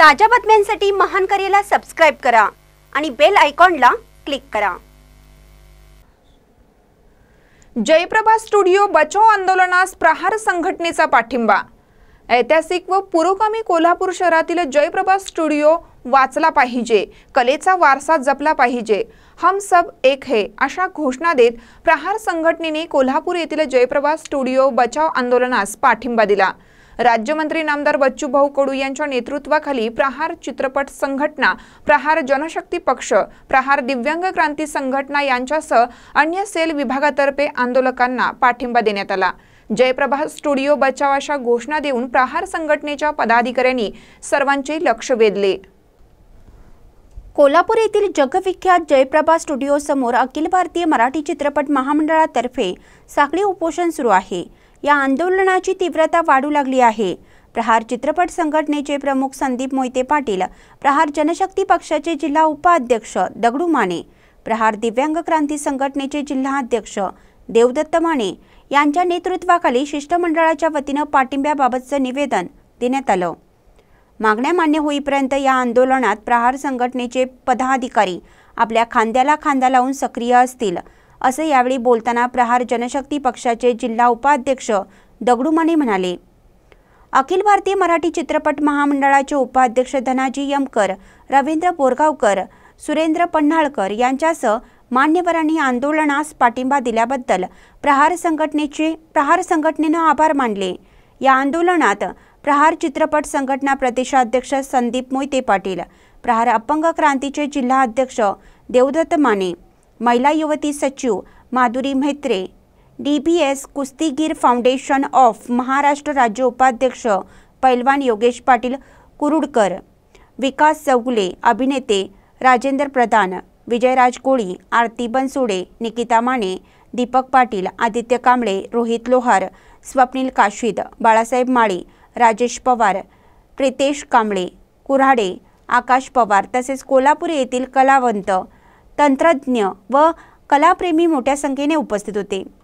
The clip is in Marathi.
ताज्या बातम्यांसाठी महान करेला सबस्क्राईब करा आणि बेल आयकॉनला क्लिक करा जयप्रभा स्टुडिओ बचाव आंदोलनास प्रहार संघटनेचा पाठिंबा ऐतिहासिक व पुरोगामी कोल्हापूर शहरातील जयप्रभा स्टुडिओ वाचला पाहिजे कलेचा वारसा जपला पाहिजे हम सब एक है अशा घोषणा देत प्रहार संघटनेने कोल्हापूर येथील जयप्रभा स्टुडिओ बचाव आंदोलनास पाठिंबा दिला राज्यमंत्री नामदार बच्चू भाऊ कडू यांच्या नेतृत्वाखाली प्रहार चित्रपट संघटना प्रहार जनशक्ती पक्ष प्रहार दिव्यांग क्रांती संघटना यांच्यासह अन्य सेल विभागातर्फे आंदोलकांना पाठिंबा देण्यात आला जयप्रभा स्टुडिओ बचाव अशा घोषणा देऊन प्रहार संघटनेच्या पदाधिकाऱ्यांनी सर्वांचे लक्ष वेधले कोल्हापूर येथील जगविख्यात जयप्रभा स्टुडिओ समोर अखिल भारतीय मराठी चित्रपट महामंडळातर्फे साखळी उपोषण सुरू आहे या आंदोलनाची तीव्रता वाढू लागली आहे प्रहार चित्रपट संघटनेचे प्रमुख संदीप मोहिते पाटील प्रहार जनशक्ती पक्षाचे जिल्हा उपाध्यक्ष दगडू माने प्रहार दिव्यांग क्रांती संघटनेचे जिल्हा अध्यक्ष देवदत्त माने यांच्या नेतृत्वाखाली शिष्टमंडळाच्या वतीनं पाठिंब्याबाबतचं निवेदन देण्यात आलं मागण्या मान्य होईपर्यंत या आंदोलनात प्रहार संघटनेचे पदाधिकारी आपल्या खांद्याला खांदा लावून सक्रिय असतील असे यावेळी बोलताना प्रहार जनशक्ती पक्षाचे जिल्हा उपाध्यक्ष दगडूमाने म्हणाले अखिल भारतीय मराठी चित्रपट महामंडळाचे उपाध्यक्ष धनाजी यमकर रवींद्र बोरगावकर सुरेंद्र पन्हाळकर यांच्यासह मान्यवरांनी आंदोलनास पाठिंबा दिल्याबद्दल प्रहार संघटनेचे प्रहार संघटनेनं आभार मानले या आंदोलनात प्रहार चित्रपट संघटना प्रदेशाध्यक्ष संदीप मोहिते पाटील प्रहार अपंग क्रांतीचे जिल्हा अध्यक्ष देवदत्त माने महिला युवती सचिव Madhuri Mhatre D B S कुस्तीगीर फाउंडेशन ऑफ महाराष्ट्र राज्य उपाध्यक्ष पैलवान योगेश पाटील कुरुडकर विकास चौगुले अभिनेते राजेंद्र प्रधान विजयराज कोळी आरती बनसोडे निकिता माने दीपक पाटील आदित्य कांबळे रोहित लोहार स्वप्नील काशीद बाळासाहेब माळी राजेश पवार प्रितेश कांबळे कुऱ्हाडे आकाश पवार तसेच कोल्हापूर येथील कलावंत तंत्रज्ञ व कलाप्रेमी मोठ्या संख्येने उपस्थित होते